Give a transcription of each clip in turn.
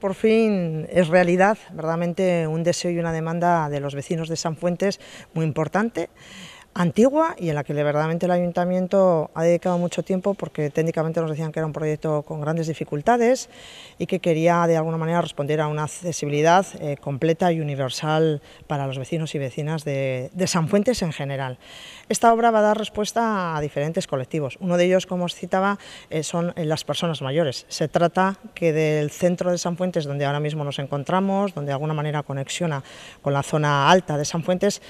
Por fin es realidad, verdaderamente un deseo y una demanda de los vecinos de San Fuentes muy importante antigua y en la que verdaderamente el ayuntamiento ha dedicado mucho tiempo porque técnicamente nos decían que era un proyecto con grandes dificultades y que quería de alguna manera responder a una accesibilidad eh, completa y universal para los vecinos y vecinas de, San Fuentes en general. Esta obra va a dar respuesta a diferentes colectivos. Uno de ellos, como os citaba, eh, son eh, las personas mayores. Se trata que del centro de San Fuentes, donde ahora mismo nos encontramos, donde de alguna manera conexiona con la zona alta de San Fuentes,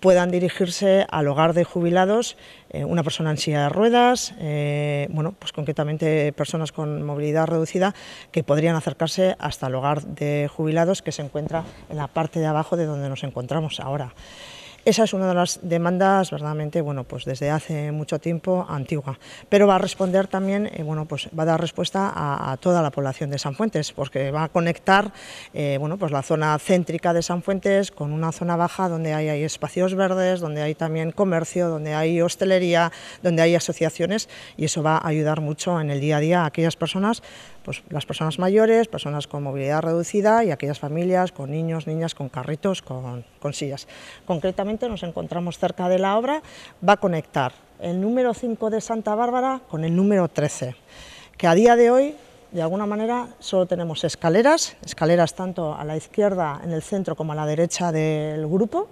puedan dirigirse al hogar de jubilados, eh, una persona en silla de ruedas, eh, bueno, pues concretamente personas con movilidad reducida que podrían acercarse hasta el hogar de jubilados que se encuentra en la parte de abajo de donde nos encontramos ahora. Esa es una de las demandas verdaderamente, bueno, pues desde hace mucho tiempo antigua. Pero va a responder también, eh, bueno, pues va a dar respuesta a, toda la población de San Fuentes, porque va a conectar, eh, bueno, pues la zona céntrica de San Fuentes con una zona baja donde hay, hay espacios verdes, donde hay también comercio, donde hay hostelería, donde hay asociaciones y eso va a ayudar mucho en el día a día a aquellas personas pues, las personas mayores, personas con movilidad reducida y aquellas familias con niños, niñas, con carritos, con, sillas. Concretamente nos encontramos cerca de la obra, va a conectar el número 5 de Santa Bárbara con el número 13, que a día de hoy de alguna manera solo tenemos escaleras, escaleras tanto a la izquierda en el centro como a la derecha del grupo,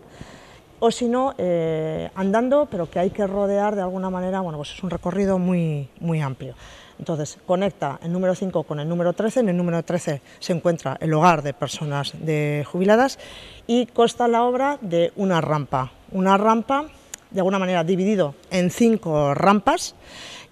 o si no, eh, andando, pero que hay que rodear de alguna manera, bueno, pues es un recorrido muy amplio. Entonces, conecta el número 5 con el número 13. En el número 13 se encuentra el hogar de personas de jubiladas y consta la obra de una rampa. Una rampa de alguna manera dividido en cinco rampas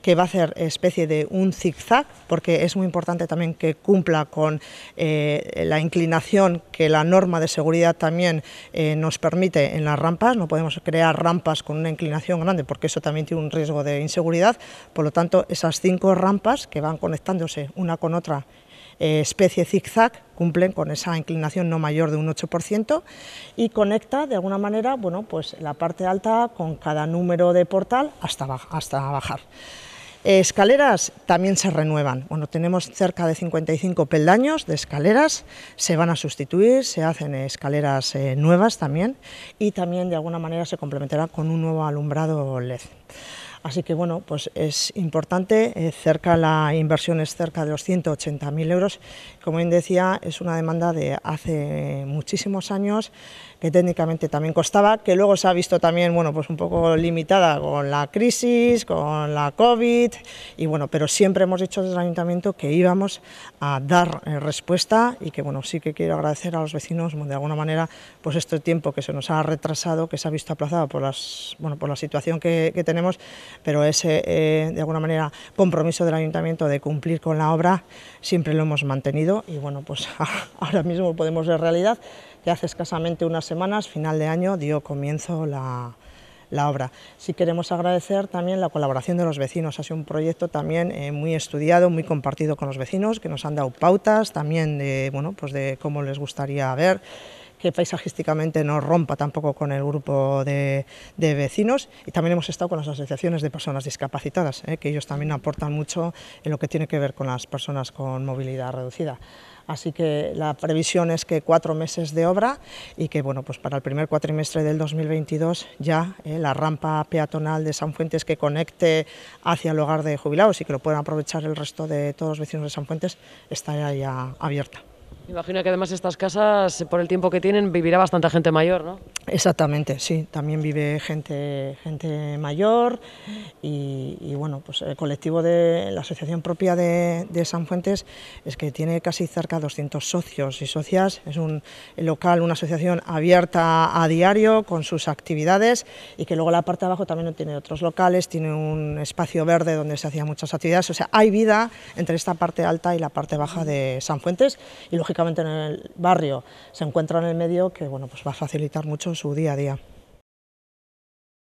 que va a hacer especie de un zigzag, porque es muy importante también que cumpla con eh, la inclinación que la norma de seguridad también eh, nos permite en las rampas. No podemos crear rampas con una inclinación grande, porque eso también tiene un riesgo de inseguridad. Por lo tanto, esas cinco rampas que van conectándose una con otra eh, especie zigzag, cumplen con esa inclinación no mayor de un 8% y conecta de alguna manera bueno, pues la parte alta con cada número de portal hasta, hasta bajar. escaleras también se renuevan. Bueno, tenemos cerca de 55 peldaños de escaleras, se van a sustituir, se hacen escaleras eh, nuevas también y también de alguna manera se complementará con un nuevo alumbrado LED. Así que bueno, pues es importante, eh, cerca la inversión es cerca de los 180.000 euros. Como bien decía, es una demanda de hace muchísimos años, que técnicamente también costaba, que luego se ha visto también, bueno, pues un poco limitada con la crisis, con la COVID, y bueno, pero siempre hemos dicho desde el Ayuntamiento que íbamos a dar eh, respuesta y que bueno, sí que quiero agradecer a los vecinos, de alguna manera, pues este tiempo que se nos ha retrasado, que se ha visto aplazado por, las, bueno, por la situación que tenemos, pero ese, eh, de alguna manera, compromiso del ayuntamiento de cumplir con la obra siempre lo hemos mantenido y, bueno, pues ahora mismo podemos ver realidad que hace escasamente unas semanas, final de año, dio comienzo la, obra. Sí queremos agradecer también la colaboración de los vecinos, ha sido un proyecto también eh, muy estudiado, muy compartido con los vecinos, que nos han dado pautas también de, bueno, pues de cómo les gustaría ver que paisajísticamente no rompa tampoco con el grupo de, vecinos. Y también hemos estado con las asociaciones de personas discapacitadas, ¿eh? que ellos también aportan mucho en lo que tiene que ver con las personas con movilidad reducida. Así que la previsión es que cuatro meses de obra y que bueno, pues para el primer cuatrimestre del 2022 ya ¿eh? la rampa peatonal de San Fuentes que conecte hacia el hogar de jubilados y que lo puedan aprovechar el resto de todos los vecinos de San Fuentes está ya abierta. Imagino que además estas casas, por el tiempo que tienen, vivirá bastante gente mayor, ¿no? Exactamente, sí, también vive gente, gente mayor y, bueno, pues el colectivo de la asociación propia de, de, San Fuentes es que tiene casi cerca de 200 socios y socias, es un local, una asociación abierta a diario con sus actividades y que luego la parte de abajo también tiene otros locales, tiene un espacio verde donde se hacían muchas actividades, o sea, hay vida entre esta parte alta y la parte baja de San Fuentes y lógicamente ...básicamente en el barrio se encuentra en el medio que bueno, pues va a facilitar mucho su día a día.